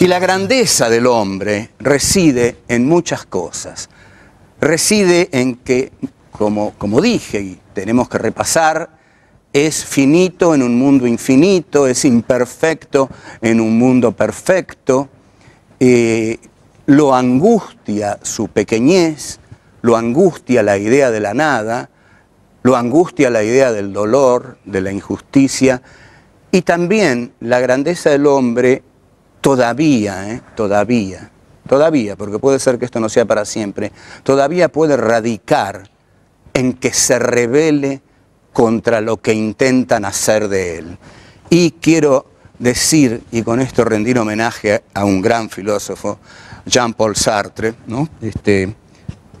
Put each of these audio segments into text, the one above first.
Y la grandeza del hombre reside en muchas cosas. Reside en que, como, como dije, y tenemos que repasar, es finito en un mundo infinito, es imperfecto en un mundo perfecto, eh, lo angustia su pequeñez, lo angustia la idea de la nada, lo angustia la idea del dolor, de la injusticia, y también la grandeza del hombre todavía, ¿eh? todavía, todavía, porque puede ser que esto no sea para siempre, todavía puede radicar en que se revele contra lo que intentan hacer de él. Y quiero decir, y con esto rendir homenaje a un gran filósofo, Jean-Paul Sartre, ¿no? este,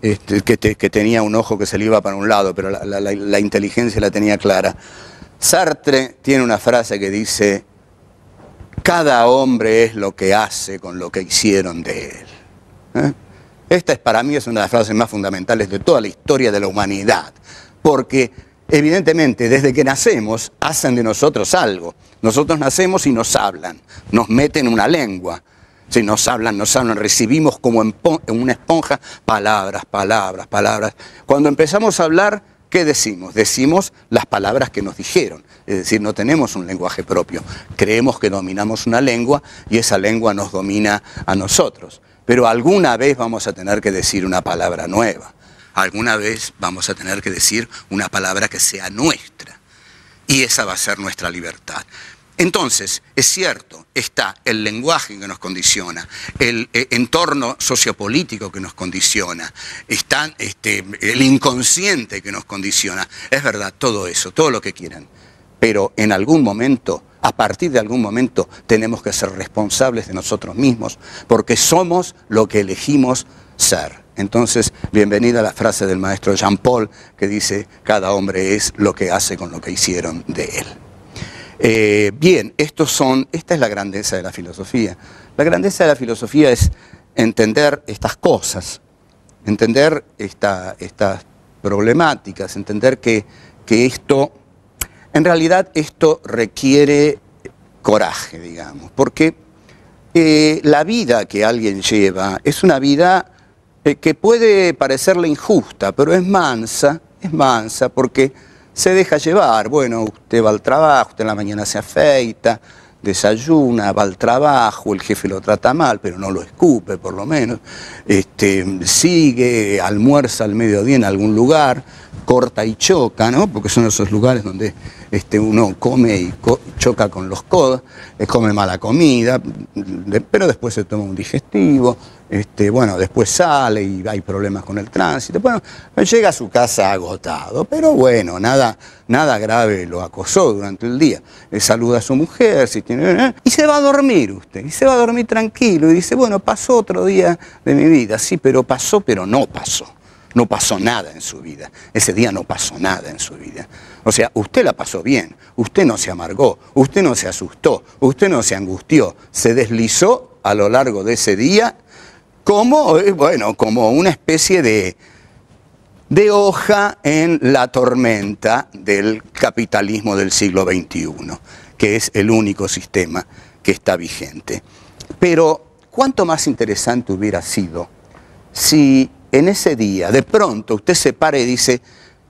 este que, tenía un ojo que se le iba para un lado, pero la, la inteligencia la tenía clara. Sartre tiene una frase que dice, cada hombre es lo que hace con lo que hicieron de él. ¿eh? Esta es para mí es una de las frases más fundamentales de toda la historia de la humanidad, porque evidentemente desde que nacemos hacen de nosotros algo. Nosotros nacemos y nos hablan, nos meten una lengua. Si nos hablan, nos hablan, recibimos como en una esponja palabras, palabras, palabras. Cuando empezamos a hablar, ¿Qué decimos? Decimos las palabras que nos dijeron, es decir, no tenemos un lenguaje propio. Creemos que dominamos una lengua y esa lengua nos domina a nosotros. Pero alguna vez vamos a tener que decir una palabra nueva, alguna vez vamos a tener que decir una palabra que sea nuestra. Y esa va a ser nuestra libertad. Entonces, es cierto, está el lenguaje que nos condiciona, el eh, entorno sociopolítico que nos condiciona, está este, el inconsciente que nos condiciona. Es verdad, todo eso, todo lo que quieran. Pero en algún momento, a partir de algún momento, tenemos que ser responsables de nosotros mismos, porque somos lo que elegimos ser. Entonces, bienvenida la frase del maestro Jean Paul que dice, cada hombre es lo que hace con lo que hicieron de él. Eh, bien, estos son, esta es la grandeza de la filosofía. La grandeza de la filosofía es entender estas cosas, entender estas problemáticas, entender que, esto, en realidad esto requiere coraje, digamos, porque eh, la vida que alguien lleva es una vida eh, que puede parecerle injusta, pero es mansa, es mansa porque se deja llevar. Bueno, usted va al trabajo, usted en la mañana se afeita, desayuna, va al trabajo, el jefe lo trata mal, pero no lo escupe por lo menos, este, sigue, almuerza al mediodía en algún lugar, corta y choca, ¿no? Porque son esos lugares donde este, uno come y choca con los codos, eh, come mala comida, pero después se toma un digestivo, este, bueno, después sale y hay problemas con el tránsito. Bueno, llega a su casa agotado, pero bueno, nada, nada grave lo acosó durante el día. Eh, saluda a su mujer, si tiene, eh, y se va a dormir usted, y se va a dormir tranquilo, y dice, bueno, pasó otro día de mi vida, sí, pero pasó, pero no pasó no pasó nada en su vida. Ese día no pasó nada en su vida. O sea, usted la pasó bien, usted no se amargó, usted no se asustó, usted no se angustió, se deslizó a lo largo de ese día como, eh, bueno, como una especie de, de hoja en la tormenta del capitalismo del siglo XXI, que es el único sistema que está vigente. Pero, ¿cuánto más interesante hubiera sido si en ese día de pronto usted se para y dice,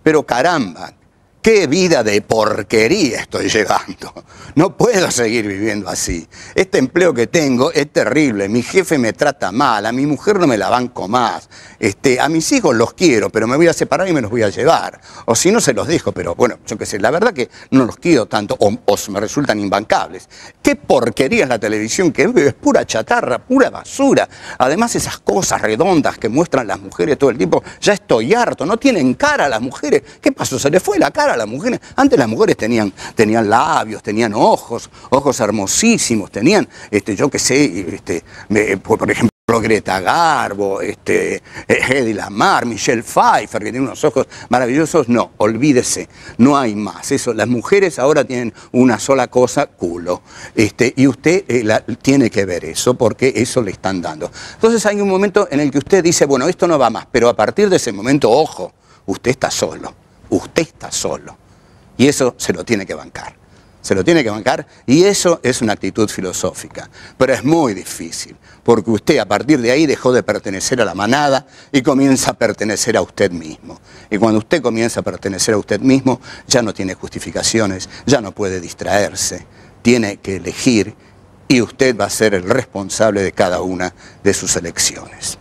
pero caramba, qué vida de porquería estoy llevando, No puedo seguir viviendo así. Este empleo que tengo es terrible. Mi jefe me trata mal, a mi mujer no me la banco más. Este, a mis hijos los quiero, pero me voy a separar y me los voy a llevar. O si no, se los dejo, pero bueno, yo qué sé, la verdad que no los quiero tanto o, me resultan imbancables. Qué porquería es la televisión que veo, es pura chatarra, pura basura. Además, esas cosas redondas que muestran las mujeres todo el tiempo, ya estoy harto, no tienen cara las mujeres. ¿Qué pasó? ¿Se les fue la cara? a las mujeres. Antes las mujeres tenían, tenían labios, tenían ojos, ojos hermosísimos, tenían, este, yo qué sé, este, por ejemplo. Greta Garbo, este, Hedy eh, Lamar, Michelle Pfeiffer, que tiene unos ojos maravillosos. No, olvídese, no hay más. Eso, las mujeres ahora tienen una sola cosa, culo. Este, y usted eh, tiene que ver eso, porque eso le están dando. Entonces hay un momento en el que usted dice, bueno, esto no va más, pero a partir de ese momento, ojo, usted está solo. Usted está solo. Y eso se lo tiene que bancar. Se lo tiene que bancar y eso es una actitud filosófica. Pero es muy difícil, porque usted a partir de ahí dejó de pertenecer a la manada y comienza a pertenecer a usted mismo. Y cuando usted comienza a pertenecer a usted mismo, ya no tiene justificaciones, ya no puede distraerse, tiene que elegir y usted va a ser el responsable de cada una de sus elecciones.